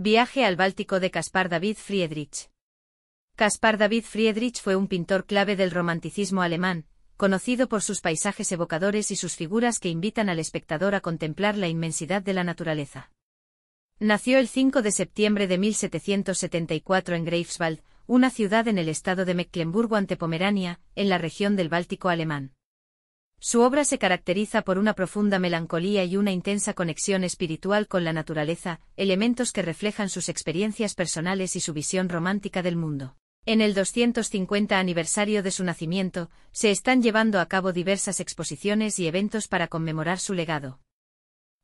Viaje al Báltico de Caspar David Friedrich. Caspar David Friedrich fue un pintor clave del romanticismo alemán, conocido por sus paisajes evocadores y sus figuras que invitan al espectador a contemplar la inmensidad de la naturaleza. Nació el 5 de septiembre de 1774 en Greifswald, una ciudad en el estado de mecklenburg ante Pomerania, en la región del Báltico alemán. Su obra se caracteriza por una profunda melancolía y una intensa conexión espiritual con la naturaleza, elementos que reflejan sus experiencias personales y su visión romántica del mundo. En el 250 aniversario de su nacimiento, se están llevando a cabo diversas exposiciones y eventos para conmemorar su legado.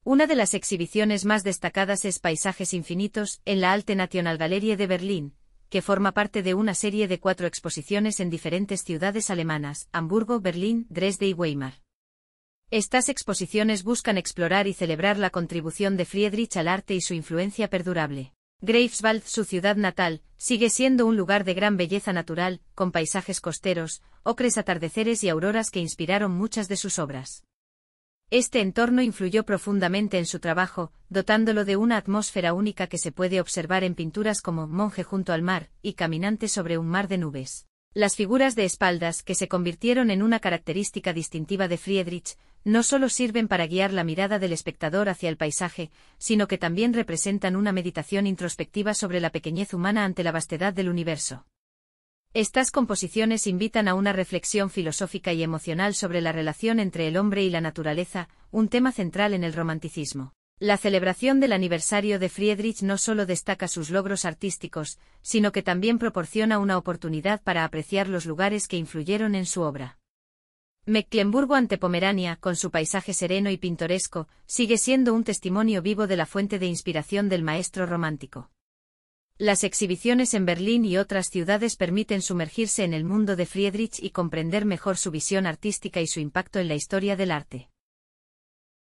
Una de las exhibiciones más destacadas es Paisajes Infinitos, en la Alte Nationalgalerie de Berlín, que forma parte de una serie de cuatro exposiciones en diferentes ciudades alemanas, Hamburgo, Berlín, Dresde y Weimar. Estas exposiciones buscan explorar y celebrar la contribución de Friedrich al arte y su influencia perdurable. Greifswald, su ciudad natal, sigue siendo un lugar de gran belleza natural, con paisajes costeros, ocres atardeceres y auroras que inspiraron muchas de sus obras. Este entorno influyó profundamente en su trabajo, dotándolo de una atmósfera única que se puede observar en pinturas como Monje junto al mar y Caminante sobre un mar de nubes. Las figuras de espaldas, que se convirtieron en una característica distintiva de Friedrich, no solo sirven para guiar la mirada del espectador hacia el paisaje, sino que también representan una meditación introspectiva sobre la pequeñez humana ante la vastedad del universo. Estas composiciones invitan a una reflexión filosófica y emocional sobre la relación entre el hombre y la naturaleza, un tema central en el romanticismo. La celebración del aniversario de Friedrich no solo destaca sus logros artísticos, sino que también proporciona una oportunidad para apreciar los lugares que influyeron en su obra. Mecklenburgo ante Pomerania, con su paisaje sereno y pintoresco, sigue siendo un testimonio vivo de la fuente de inspiración del maestro romántico. Las exhibiciones en Berlín y otras ciudades permiten sumergirse en el mundo de Friedrich y comprender mejor su visión artística y su impacto en la historia del arte.